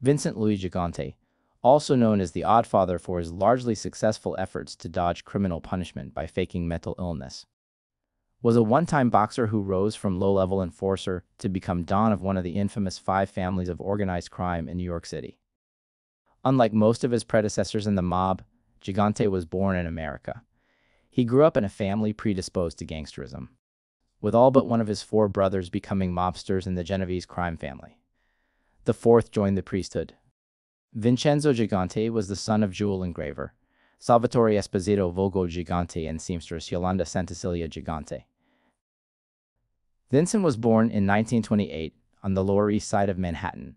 Vincent Louis Gigante, also known as the Oddfather for his largely successful efforts to dodge criminal punishment by faking mental illness, was a one-time boxer who rose from low-level enforcer to become don of one of the infamous five families of organized crime in New York City. Unlike most of his predecessors in the mob, Gigante was born in America. He grew up in a family predisposed to gangsterism, with all but one of his four brothers becoming mobsters in the Genovese crime family. The fourth joined the priesthood. Vincenzo Gigante was the son of jewel engraver, Salvatore Esposito Vogo Gigante and seamstress Yolanda Santacilia Gigante. Vincent was born in 1928 on the Lower East Side of Manhattan,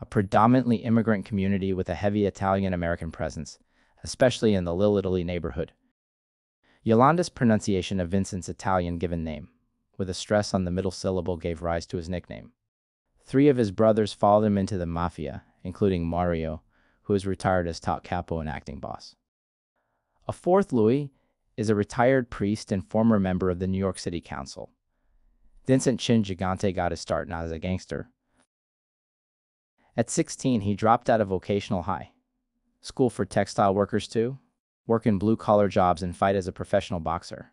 a predominantly immigrant community with a heavy Italian-American presence, especially in the Little Italy neighborhood. Yolanda's pronunciation of Vincent's Italian given name, with a stress on the middle syllable gave rise to his nickname. Three of his brothers followed him into the mafia, including Mario, who is retired as top capo and acting boss. A fourth Louis is a retired priest and former member of the New York City Council. Vincent Chin Gigante got his start not as a gangster. At 16, he dropped out of vocational high, school for textile workers too, work in blue-collar jobs and fight as a professional boxer.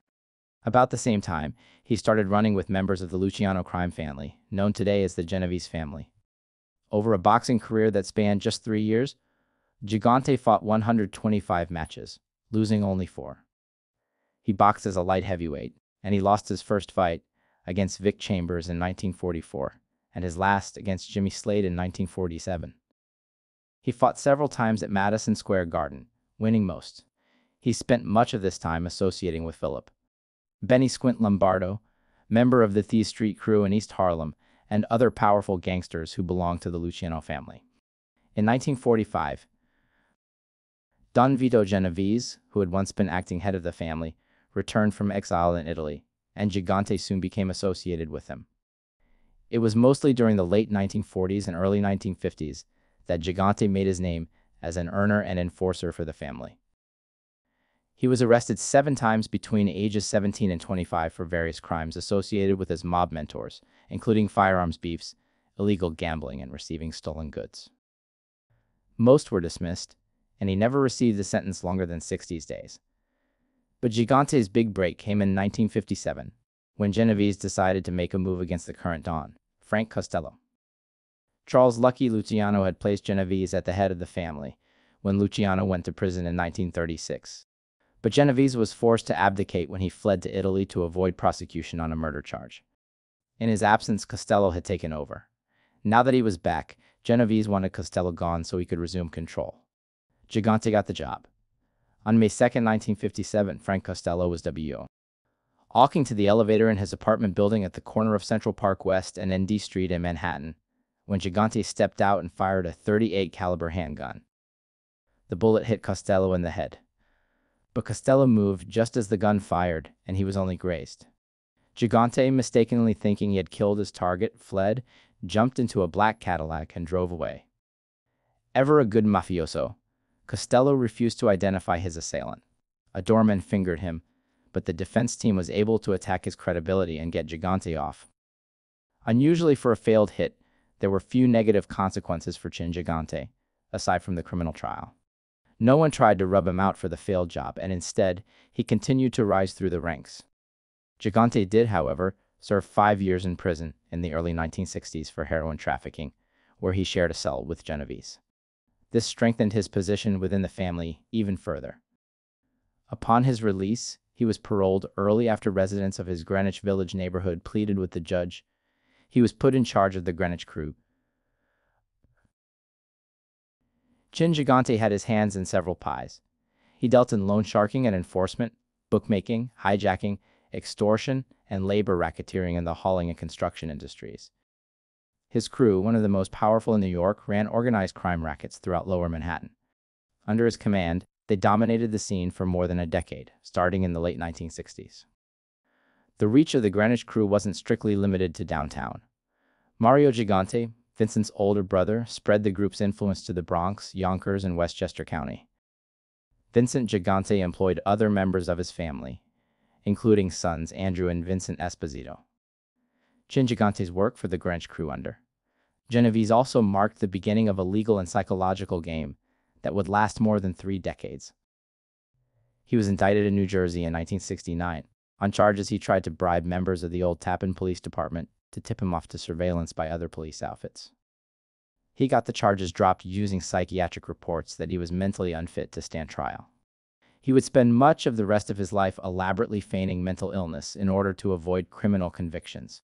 About the same time, he started running with members of the Luciano crime family, known today as the Genovese family. Over a boxing career that spanned just three years, Gigante fought 125 matches, losing only four. He boxed as a light heavyweight, and he lost his first fight against Vic Chambers in 1944 and his last against Jimmy Slade in 1947. He fought several times at Madison Square Garden, winning most. He spent much of this time associating with Philip, Benny Squint Lombardo, member of the Thee Street crew in East Harlem, and other powerful gangsters who belonged to the Luciano family. In 1945, Don Vito Genovese, who had once been acting head of the family, returned from exile in Italy, and Gigante soon became associated with him. It was mostly during the late 1940s and early 1950s that Gigante made his name as an earner and enforcer for the family. He was arrested seven times between ages 17 and 25 for various crimes associated with his mob mentors, including firearms beefs, illegal gambling, and receiving stolen goods. Most were dismissed, and he never received a sentence longer than 60 days. But Gigante's big break came in 1957, when Genovese decided to make a move against the current Don, Frank Costello. Charles Lucky Luciano had placed Genovese at the head of the family when Luciano went to prison in 1936 but Genovese was forced to abdicate when he fled to Italy to avoid prosecution on a murder charge. In his absence, Costello had taken over. Now that he was back, Genovese wanted Costello gone so he could resume control. Gigante got the job. On May 2, 1957, Frank Costello was WO. Walking to the elevator in his apartment building at the corner of Central Park West and ND Street in Manhattan, when Gigante stepped out and fired a 38 caliber handgun. The bullet hit Costello in the head but Costello moved just as the gun fired, and he was only grazed. Gigante, mistakenly thinking he had killed his target, fled, jumped into a black Cadillac, and drove away. Ever a good mafioso, Costello refused to identify his assailant. A doorman fingered him, but the defense team was able to attack his credibility and get Gigante off. Unusually for a failed hit, there were few negative consequences for Chin Gigante, aside from the criminal trial. No one tried to rub him out for the failed job, and instead, he continued to rise through the ranks. Gigante did, however, serve five years in prison in the early 1960s for heroin trafficking, where he shared a cell with Genovese. This strengthened his position within the family even further. Upon his release, he was paroled early after residents of his Greenwich Village neighborhood pleaded with the judge. He was put in charge of the Greenwich crew, Chin Gigante had his hands in several pies. He dealt in loan sharking and enforcement, bookmaking, hijacking, extortion, and labor racketeering in the hauling and construction industries. His crew, one of the most powerful in New York, ran organized crime rackets throughout lower Manhattan. Under his command, they dominated the scene for more than a decade, starting in the late 1960s. The reach of the Greenwich crew wasn't strictly limited to downtown. Mario Gigante, Vincent's older brother spread the group's influence to the Bronx, Yonkers, and Westchester County. Vincent Gigante employed other members of his family, including sons Andrew and Vincent Esposito. Chin Gigante's work for the Grinch crew under. Genovese also marked the beginning of a legal and psychological game that would last more than three decades. He was indicted in New Jersey in 1969 on charges he tried to bribe members of the old Tappan Police Department to tip him off to surveillance by other police outfits. He got the charges dropped using psychiatric reports that he was mentally unfit to stand trial. He would spend much of the rest of his life elaborately feigning mental illness in order to avoid criminal convictions,